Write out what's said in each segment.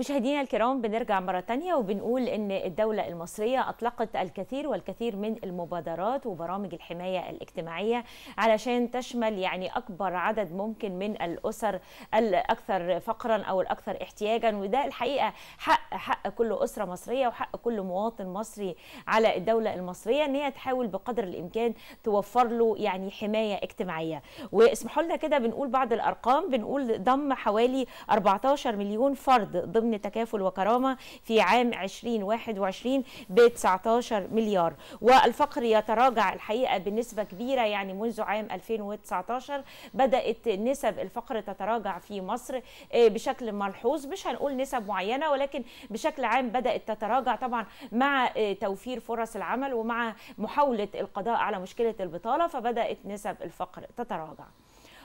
مشاهدينا الكرام بنرجع مرة تانية وبنقول أن الدولة المصرية أطلقت الكثير والكثير من المبادرات وبرامج الحماية الاجتماعية علشان تشمل يعني أكبر عدد ممكن من الأسر الأكثر فقرا أو الأكثر احتياجا وده الحقيقة حق حق كل أسرة مصرية وحق كل مواطن مصري على الدولة المصرية أن هي تحاول بقدر الإمكان توفر له يعني حماية اجتماعية واسمحوا لنا كده بنقول بعض الأرقام بنقول ضم حوالي 14 مليون فرد ضمن ضمن تكافل وكرامه في عام 2021 ب 19 مليار والفقر يتراجع الحقيقه بنسبه كبيره يعني منذ عام 2019 بدات نسب الفقر تتراجع في مصر آه، بشكل ملحوظ مش هنقول نسب معينه ولكن بشكل عام بدات تتراجع طبعا مع آه، توفير فرص العمل ومع محاوله القضاء على مشكله البطاله فبدات نسب الفقر تتراجع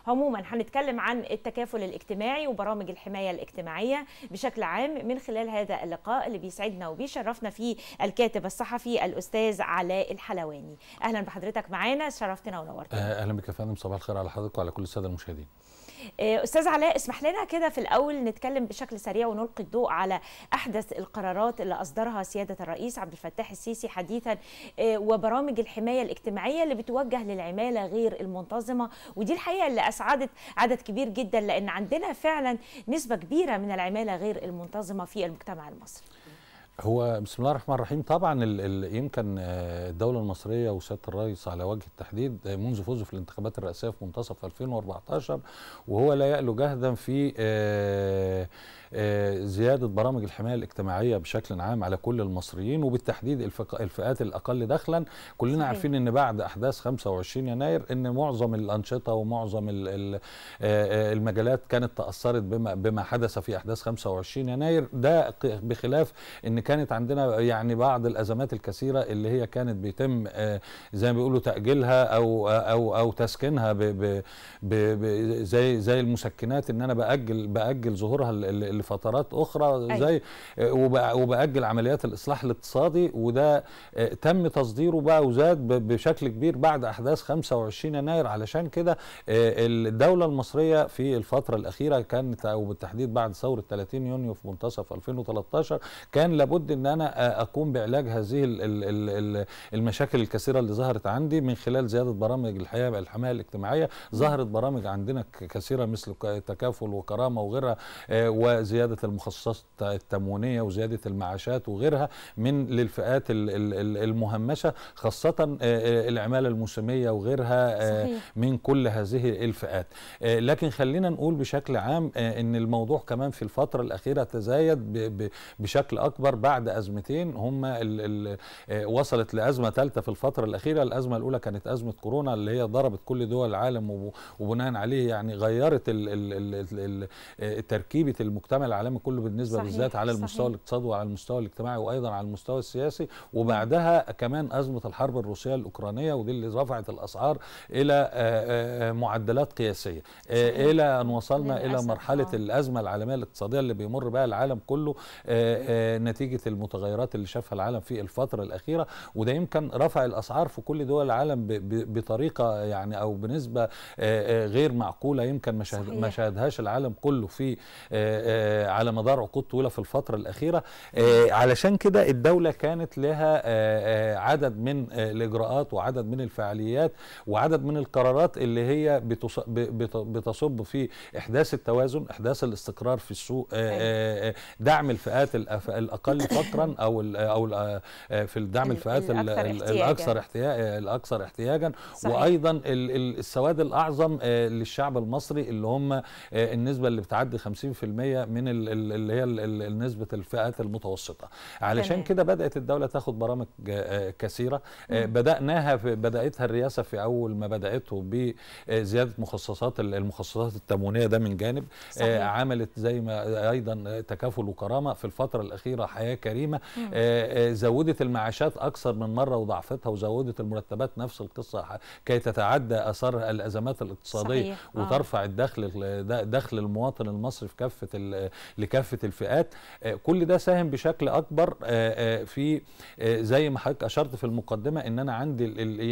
عموما هنتكلم عن التكافل الاجتماعي وبرامج الحمايه الاجتماعيه بشكل عام من خلال هذا اللقاء اللي بيسعدنا وبيشرفنا فيه الكاتب الصحفي الاستاذ علاء الحلواني اهلا بحضرتك معانا شرفتنا ونورتنا اهلا بك يا فندم صباح الخير على حضرتك وعلى كل الساده المشاهدين آه، استاذ علاء اسمح لنا كده في الاول نتكلم بشكل سريع ونلقي الضوء على احدث القرارات اللي اصدرها سياده الرئيس عبد الفتاح السيسي حديثا آه، وبرامج الحمايه الاجتماعيه اللي بتوجه للعماله غير المنتظمه ودي الحقيقه اللي اسعدت عدد كبير جدا لان عندنا فعلا نسبه كبيره من العماله غير المنتظمه في المجتمع المصري هو بسم الله الرحمن الرحيم طبعا ال ال يمكن آه، الدوله المصريه وسياده الرئيس على وجه التحديد آه، منذ فوزه في الانتخابات الرئاسيه في منتصف 2014 وهو لا يألو جهدا في آه، آه، زياده برامج الحمايه الاجتماعيه بشكل عام على كل المصريين وبالتحديد الفئات الاقل دخلا كلنا صحيح. عارفين ان بعد احداث 25 يناير ان معظم الانشطه ومعظم آه، آه، المجالات كانت تاثرت بما بما حدث في احداث 25 يناير ده بخلاف ان كانت عندنا يعني بعض الازمات الكثيره اللي هي كانت بيتم زي ما بيقولوا تاجيلها او او او تسكينها بـ بـ بـ زي زي المسكنات ان انا باجل باجل ظهورها اللي لفترات اخرى أيوة. زي وباجل عمليات الاصلاح الاقتصادي وده آه، تم تصديره بقى وزاد بشكل كبير بعد احداث 25 يناير علشان كده آه، الدوله المصريه في الفتره الاخيره كانت او بالتحديد بعد ثوره 30 يونيو في منتصف 2013 كان لابد ان انا آه، اقوم بعلاج هذه المشاكل الكثيره اللي ظهرت عندي من خلال زياده برامج الحياه الحمايه الاجتماعيه ظهرت برامج عندنا كثيره مثل تكافل وكرامه وغيرها وزياده زياده المخصصات التموينيه وزياده المعاشات وغيرها من للفئات المهمشه خاصه آه، آه، العماله الموسميه وغيرها آه، صحيح. من كل هذه الفئات لكن خلينا نقول بشكل عام ان الموضوع كمان في الفتره الاخيره تزايد بشكل اكبر بعد ازمتين هما وصلت لازمه ثالثه في الفتره الاخيره الازمه الاولى كانت ازمه كورونا اللي هي ضربت كل دول العالم وبناء عليه يعني غيرت تركيبه المجتمع المجتمع العالمي كله بالنسبه صحيح بالذات على المستوى صحيح. الاقتصادي وعلى المستوى الاجتماعي وايضا على المستوى السياسي وبعدها كمان ازمه الحرب الروسيه الاوكرانيه ودي اللي رفعت الاسعار الى آه، آه، معدلات قياسيه آه، الى ان وصلنا الى مرحله آه. الازمه العالميه الاقتصاديه اللي بيمر بها العالم كله نتيجه المتغيرات اللي شافها العالم في الفتره الاخيره وده يمكن رفع الاسعار في كل دول العالم بطريقه يعني او بنسبه غير معقوله يمكن ما شاهدهاش العالم كله في آه، على مدار عقود طويله في الفتره الاخيره آه، علشان كده الدوله كانت لها آه، عدد من الاجراءات وعدد من الفعاليات وعدد من القرارات اللي هي بتصب في احداث التوازن احداث الاستقرار في السوق دعم الفئات الاقل فقرا او او في دعم الفئات الاكثر احتياجا الاكثر احتياجا وايضا السواد الاعظم للشعب المصري اللي هم النسبه اللي بتعدي 50% من اللي هي نسبه الفئات المتوسطه علشان كده بدات الدوله تاخد برامج آه، آه، كثيره آه، بداناها في بداتها الرئاسه في اول ما بداته بزياده مخصصات المخصصات التموينيه ده من جانب صحيح. عملت زي ما ايضا تكافل وكرامه في الفتره الاخيره حياه كريمه زودت المعاشات اكثر من مره وضعفتها وزودت المرتبات نفس القصه كي تتعدى اثار الازمات الاقتصاديه صحيح. وترفع الدخل دخل المواطن المصري في كافه آه، لكافه الفئات آه، كل ده ساهم بشكل اكبر آه، في زي ما حضرتك اشرت في المقدمه ان انا عندي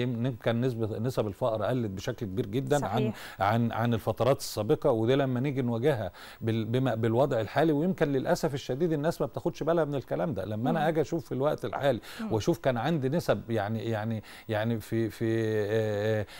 يمكن نسبه نسب الفقر قلت بشكل كبير جدا صحيح. عن عن عن الفترات السابقه وده لما نيجي نواجهها بالوضع الحالي ويمكن للاسف الشديد الناس ما بتاخدش بالها من الكلام ده لما انا اجي اشوف في الوقت الحالي واشوف كان عندي نسب يعني يعني يعني في في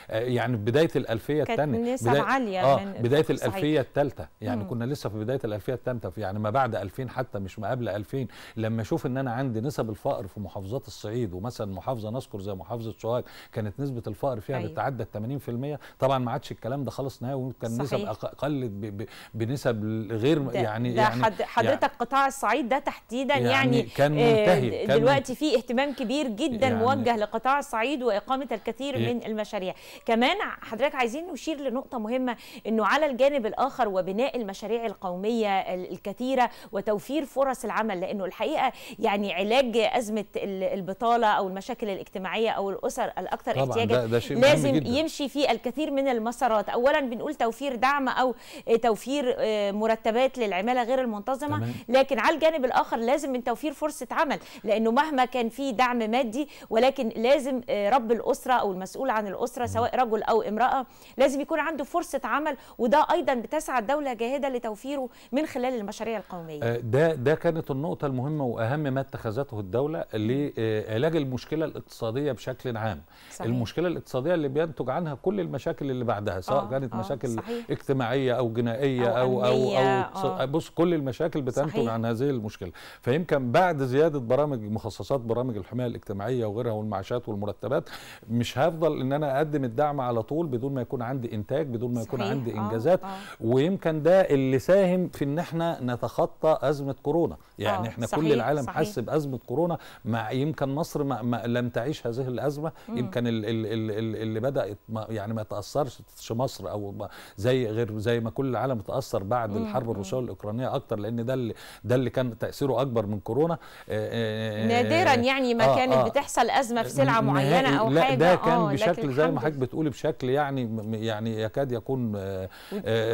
يعني بدايه الالفيه الثانيه كانت نسب عاليه اه بدايه الالفيه الثالثه يعني كنا لسه في بدايه الالفيه تنتف يعني ما بعد 2000 حتى مش ما قبل 2000 لما اشوف ان انا عندي نسب الفقر في محافظات الصعيد ومثلا محافظه نذكر زي محافظه سوهاج كانت نسبه الفقر فيها أيوة. بتتعدى ال 80% طبعا ما عادش الكلام ده خالص نهائي وكان نسب قلت بنسب غير ده يعني ده يعني حد يعني حضرتك يعني قطاع الصعيد ده تحديدا يعني, يعني كان آه، منتهي كان دلوقتي في اهتمام كبير جدا يعني موجه لقطاع الصعيد واقامه الكثير إيه من المشاريع كمان حضرتك عايزين نشير لنقطه مهمه انه على الجانب الاخر وبناء المشاريع القوميه الكثيره وتوفير فرص العمل لانه الحقيقه يعني علاج ازمه البطاله او المشاكل الاجتماعيه او الاسر الاكثر احتياجا لازم يمشي فيه الكثير من المسارات اولا بنقول توفير دعم او توفير آه، مرتبات للعماله غير المنتظمه تمام. لكن على الجانب الاخر لازم من توفير فرصه عمل لانه مهما كان في دعم مادي ولكن لازم آه، رب الاسره او المسؤول عن الاسره سواء رجل او امراه لازم يكون عنده فرصه عمل وده ايضا بتسعى الدوله جاهده لتوفيره من خلال خلال المشاريع القوميه آه، ده ده كانت النقطه المهمه واهم ما اتخذته الدوله لعلاج آه، المشكله الاقتصاديه بشكل عام صحيح. المشكله الاقتصاديه اللي بينتج عنها كل المشاكل اللي بعدها سواء آه كانت آه مشاكل صحيح. اجتماعيه او جنائيه او او او, أو آه. آه. بص كل المشاكل بتنتج صحيح. عن هذه المشكله فيمكن بعد زياده برامج مخصصات برامج الحمايه الاجتماعيه وغيرها والمعاشات والمرتبات مش هفضل ان انا اقدم الدعم على طول بدون ما يكون عندي انتاج بدون ما يكون صحيح. عندي انجازات آه. آه. ويمكن ده اللي ساهم في ان احنا احنا نتخطى ازمه كورونا يعني آه، احنا صحيح كل العالم حس بازمه كورونا مع يمكن مصر ما ما لم تعيش هذه الازمه مم. يمكن ال ال ال اللي بدا يعني ما تاثرش مصر او زي غير زي ما كل العالم تاثر بعد مم. الحرب الروسيه الاوكرانيه اكتر لان ده اللي ده اللي كان تاثيره اكبر من كورونا آه، آه، نادرا يعني ما آه كانت آه بتحصل ازمه في سلعه معينه او لا حاجه ده كان آه بشكل زي ما حضرتك بتقولي بشكل يعني يعني يكاد يكون آه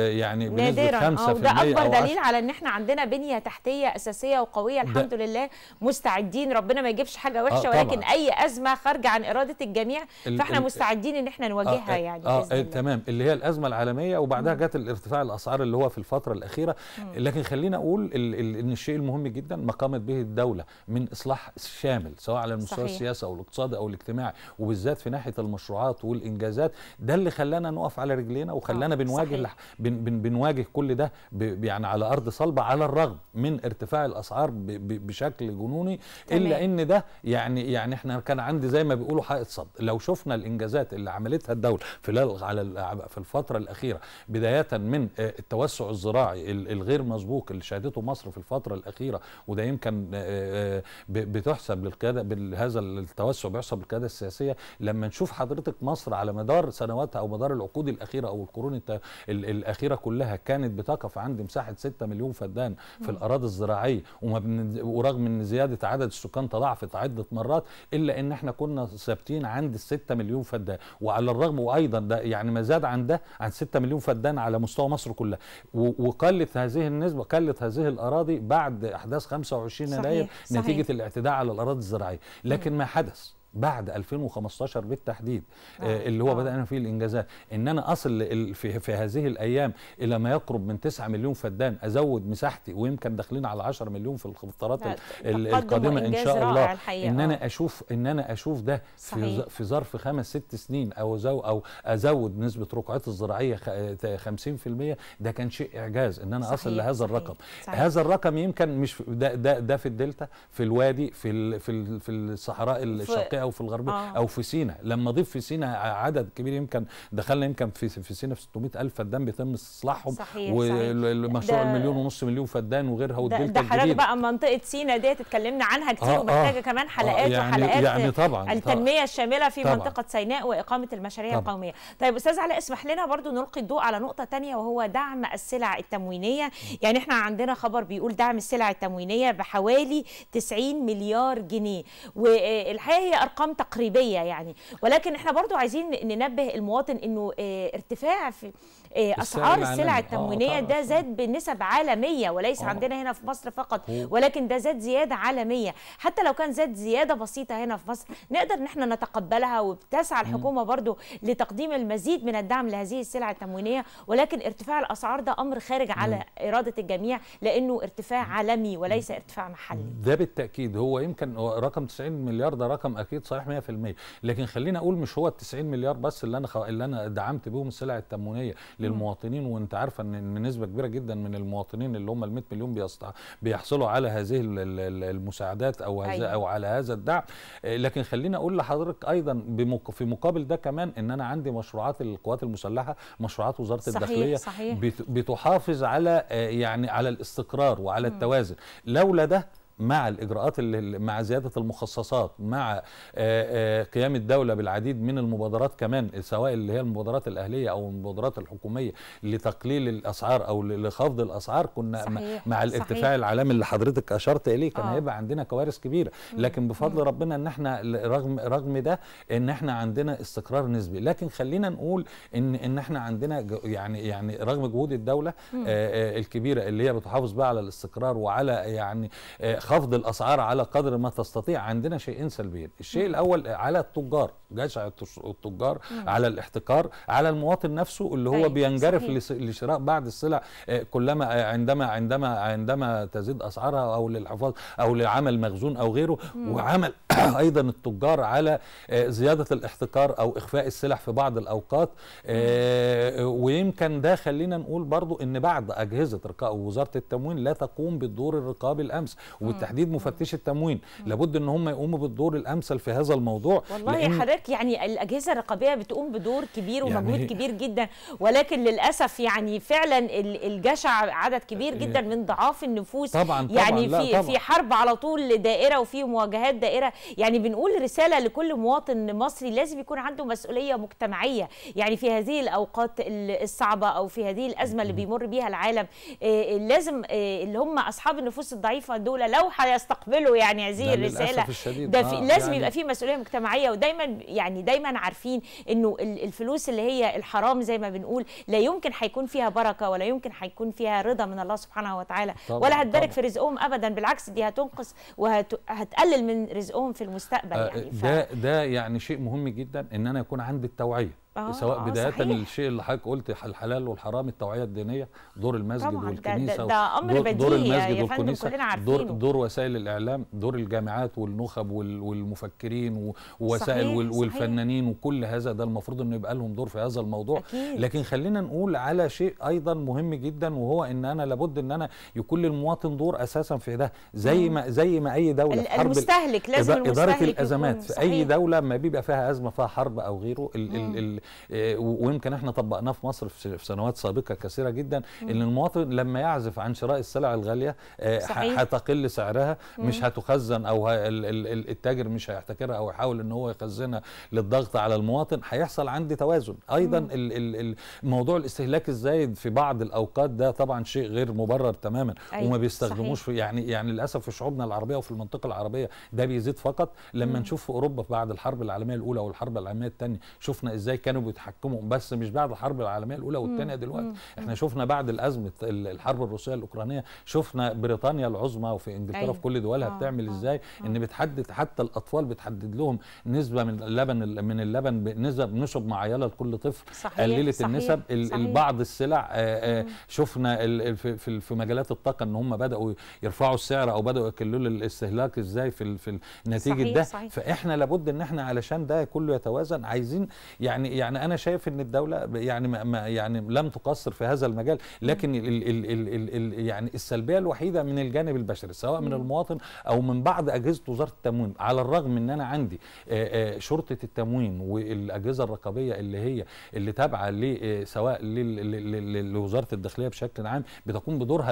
يعني بنسبه 5% ده اكبر دليل على ان احنا عندنا بنيه تحتيه اساسيه وقويه الحمد لله مستعدين ربنا ما يجيبش حاجه وحشه آه ولكن اي ازمه خارجه عن اراده الجميع فاحنا مستعدين ان احنا نواجهها آه, آه، يعني آه آه تمام اللي هي الازمه العالميه وبعدها جت الارتفاع الاسعار اللي هو في الفتره الاخيره لكن خلينا اقول ان الشيء المهم جدا ما قامت به الدوله من اصلاح شامل سواء على المستوى السياسي او الاقتصادي او الاجتماعي وبالذات في ناحيه المشروعات والانجازات ده اللي خلانا نقف على رجلينا وخلانا آه، بنواجه بن بن بنواجه كل ده يعني على ارض صلبه على الرغم من ارتفاع الاسعار بشكل جنوني الا ان ده يعني يعني احنا كان عندي زي ما بيقولوا حائط صد لو شفنا الانجازات اللي عملتها الدوله في على في الفتره الاخيره بدايه من آه، التوسع الزراعي الغير مسبوق اللي شهدته مصر في الفتره الاخيره وده يمكن آه، آه، بتحسب للقياده هذا التوسع بيحسب للقياده السياسيه لما نشوف حضرتك مصر على مدار سنواتها او مدار العقود الاخيره او القرون الاخيره كلها كانت بتقف عند مساحه 6 6 مليون فدان في الاراضي الزراعيه ورغم ان زياده عدد السكان تضاعفت عده مرات الا ان احنا كنا ثابتين عند ال 6 مليون فدان وعلى الرغم وايضا ده يعني ما زاد عن ده عن 6 مليون فدان على مستوى مصر كلها وقلت هذه النسبه قلت هذه الاراضي بعد احداث 25 يناير نتيجه الاعتداء على الاراضي الزراعيه لكن ما حدث بعد 2015 بالتحديد آه،, آه اللي هو آه. بدانا فيه الانجازات ان انا اصل في, في هذه الايام الى ما يقرب من 9 مليون فدان ازود مساحتي ويمكن داخلين على 10 مليون في الفترات القادمه ان شاء الله ان انا آه. اشوف ان انا اشوف ده صحيح. في ظرف خمس ست سنين او زو او ازود نسبه رقعات الزراعيه 50% ده كان شيء اعجاز ان انا صحيح. اصل لهذا الرقم صحيح. هذا الرقم يمكن مش ده ده, ده في الدلتا في الوادي في ال في, ال في الصحراء الشرقيه الشرقيه او في الغربيه آه. او في سينا لما ضيف في سينا عدد كبير يمكن دخلنا يمكن في في سينا في 600 الف فدان بيتم استصلاحهم والمشروع المليون ونص مليون فدان وغيرها والدلتا الجديده ده حضرتك بقى منطقه سينا ديت اتكلمنا عنها كتير آه, آه. ومحتاجه آه كمان حلقات آه يعني وحلقات يعني طبعا التنميه طبعا الشامله في طبعا منطقه سيناء واقامه المشاريع طبعا القوميه طيب استاذ علاء اسمح لنا برضو نلقي الضوء على نقطه ثانيه وهو دعم السلع التموينيه يعني احنا عندنا خبر بيقول دعم السلع التموينيه بحوالي 90 مليار جنيه والحقيقه هي ارقام تقريبيه يعني ولكن احنا برضو عايزين ننبه المواطن انه آه، ارتفاع في آه، اسعار السلع آه، التموينيه ده زاد بنسب عالميه وليس أوه. عندنا هنا في مصر فقط ولكن ده زاد زياده عالميه حتى لو كان زاد زياده بسيطه هنا في مصر نقدر ان احنا نتقبلها وبتسعى الحكومه برضو لتقديم المزيد من الدعم لهذه السلع التموينيه ولكن ارتفاع الاسعار ده امر خارج على اراده الجميع لانه ارتفاع عالمي وليس ارتفاع محلي ده بالتاكيد هو يمكن رقم 90 مليار ده رقم اكيد اكيد صحيح 100% لكن خلينا اقول مش هو ال 90 مليار بس اللي انا خ... اللي انا دعمت بيهم السلع التموينيه للمواطنين وانت عارفه ان نسبه كبيره جدا من المواطنين اللي هم ال 100 مليون بيصطع... بيحصلوا على هذه المساعدات او هز... أيوة. او على هذا الدعم لكن خلينا اقول لحضرتك ايضا بمك... في مقابل ده كمان ان انا عندي مشروعات القوات المسلحه مشروعات وزاره صحيح الداخليه صحيح. بت... بتحافظ على آه، يعني على الاستقرار وعلى التوازن لولا ده مع الاجراءات اللي مع زياده المخصصات مع قيام الدوله بالعديد من المبادرات كمان سواء اللي هي المبادرات الاهليه او المبادرات الحكوميه لتقليل الاسعار او لخفض الاسعار كنا صحيح. مع الارتفاع صحيح. العالمي اللي حضرتك اشرت اليه كان آه. هيبقى عندنا كوارث كبيره لكن بفضل ربنا ان احنا رغم رغم ده ان احنا عندنا استقرار نسبي لكن خلينا نقول ان ان احنا عندنا يعني يعني رغم جهود الدوله آه الكبيره اللي هي بتحافظ بقى على الاستقرار وعلى يعني خفض الاسعار على قدر ما تستطيع عندنا شيئين سلبيين الشيء الاول على التجار جشع التجار مم. على الاحتكار على المواطن نفسه اللي هو طيب، بينجرف صحيح. لشراء بعض السلع آه، كلما آه، عندما عندما عندما تزيد اسعارها او للحفاظ او لعمل مخزون او غيره مم. وعمل ايضا التجار على آه، زياده الاحتكار او اخفاء السلع في بعض الاوقات ويمكن ده خلينا نقول برضو ان بعض اجهزه وزاره التموين لا تقوم بالدور الرقابي الامس بالتحديد مفتش التموين لابد ان هم يقوموا بالدور الامثل في هذا الموضوع والله لأن... حضرتك يعني الاجهزه الرقابيه بتقوم بدور كبير ومجهود يعني... كبير جدا ولكن للاسف يعني فعلا الجشع عدد كبير إيه. جدا من ضعاف النفوس طبعا طبعا يعني في طبعا. في حرب على طول دائره وفي مواجهات دائره يعني بنقول رساله لكل مواطن مصري لازم يكون عنده مسؤوليه مجتمعيه يعني في هذه الاوقات الصعبه او في هذه الازمه اللي بيمر بيها العالم آه، لازم آه، اللي هم اصحاب النفوس الضعيفه دول لو لو هيستقبلوا يعني هذه الرساله ده في آه لازم يعني يبقى في مسؤوليه مجتمعيه ودايما يعني دايما عارفين انه الفلوس اللي هي الحرام زي ما بنقول لا يمكن هيكون فيها بركه ولا يمكن هيكون فيها رضا من الله سبحانه وتعالى ولا هتبارك في رزقهم ابدا بالعكس دي هتنقص وهتقلل من رزقهم في المستقبل آه، يعني ده ده يعني شيء مهم جدا ان انا يكون عندي التوعيه آه سواء آه بدايه صحيح. الشيء اللي حضرتك قلت الحلال والحرام التوعيه الدينيه دور المسجد طبعا والكنيسه ده, ده امر دور, بديهي دور المسجد يا والكنيسه كلنا عارفينه. دور دور وسائل الاعلام دور الجامعات والنخب والمفكرين ووسائل صحيح والفنانين صحيح. وكل هذا ده المفروض انه يبقى لهم دور في هذا الموضوع أكيد. لكن خلينا نقول على شيء ايضا مهم جدا وهو ان انا لابد ان انا يكون للمواطن دور اساسا في ده زي ما زي ما اي دوله في حرب المستهلك لازم المستهلك اداره الازمات في اي دوله ما بيبقى فيها ازمه فيها حرب او غيره ال ال ال آه، ويمكن احنا طبقناه في مصر في سنوات سابقه كثيره جدا ان المواطن لما يعزف عن شراء السلع الغاليه آه، هتقل سعرها مش هتخزن او التاجر مش هيحتكرها او يحاول ان هو يخزنها للضغط على المواطن هيحصل عندي توازن ايضا موضوع الاستهلاك الزايد في بعض الاوقات ده طبعا شيء غير مبرر تماما أيوة، وما بيستخدموش في يعني يعني للاسف في شعوبنا العربيه وفي المنطقه العربيه ده بيزيد فقط لما نشوف في اوروبا بعد الحرب العالميه الاولى والحرب العالميه الثانيه شفنا ازاي كان كانوا بيتحكموا بس مش بعد الحرب العالميه الاولى والثانيه دلوقتي احنا شفنا بعد الازمه الحرب الروسيه الاوكرانيه شفنا بريطانيا العظمى وفي انجلترا في كل دولها آه، بتعمل آه، ازاي آه. ان بتحدد حتى الاطفال بتحدد لهم نسبه من اللبن من اللبن بنسب نسب معينه لكل طفل صحيح. قللت النسب صحيح. بعض السلع آآ آآ شفنا في في مجالات الطاقه ان هم بداوا يرفعوا السعر او بداوا يقللوا الاستهلاك ازاي في في نتيجه ده صحيح. فاحنا لابد ان احنا علشان ده كله يتوازن عايزين يعني يعني انا شايف ان الدوله يعني ما يعني لم تقصر في هذا المجال لكن الـ الـ الـ الـ الـ يعني السلبيه الوحيده من الجانب البشري سواء من المواطن او من بعض اجهزه وزاره التموين على الرغم ان انا عندي آه، آه، شرطه التموين والاجهزه الرقابيه اللي هي اللي تابعه آه، سواء لوزاره الداخليه بشكل عام بتقوم بدورها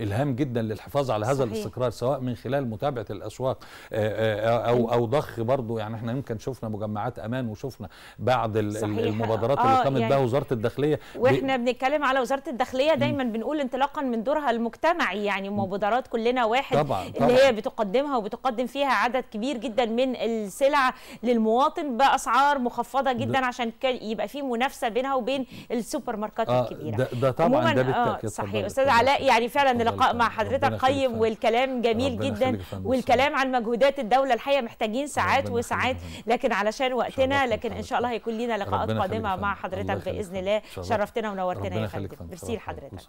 الهام جدا للحفاظ على هذا صحيح. الاستقرار سواء من خلال متابعه الاسواق او او ضخ برضه يعني احنا يمكن شفنا مجمعات امان وشفنا بعد صحيح. المبادرات آه اللي قامت يعني بها وزاره الداخليه واحنا ب... بنتكلم على وزاره الداخليه دايما م. بنقول انطلاقا من دورها المجتمعي يعني مبادرات كلنا واحد طبعا. طبعا. اللي هي بتقدمها وبتقدم فيها عدد كبير جدا من السلع للمواطن باسعار مخفضه جدا ده. عشان يبقى في منافسه بينها وبين السوبر ماركات آه الكبيره ده, ده طبعا ده بالتاكيد آه صحيح استاذ علاء يعني فعلا اللقاء مع حضرتك قيم والكلام جميل جدا والكلام عن مجهودات الدوله الحقيقه محتاجين ساعات وساعات لكن علشان وقتنا لكن ان شاء الله هيكون لينا لقاءات قادمه مع حضرتك باذن الله شرفتنا ونورتنا يا فندم ميرسي لحضرتك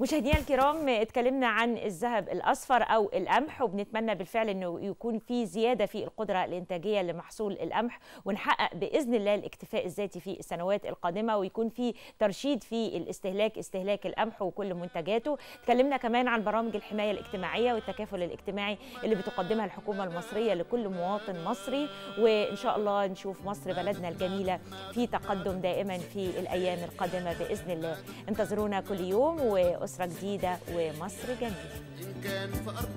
مشاهدينا الكرام اتكلمنا عن الذهب الاصفر او القمح وبنتمنى بالفعل انه يكون في زياده في القدره الانتاجيه لمحصول القمح ونحقق باذن الله الاكتفاء الذاتي في السنوات القادمه ويكون في ترشيد في الاستهلاك استهلاك القمح وكل منتجاته اتكلمنا كمان عن برامج الحمايه الاجتماعيه والتكافل الاجتماعي اللي بتقدمها الحكومه المصريه لكل مواطن مصري وان شاء الله نشوف مصر بلدنا الجميله في تقدم دائما في الايام القادمه باذن الله انتظرونا كل يوم و أسرة جديدة ومصر جميلة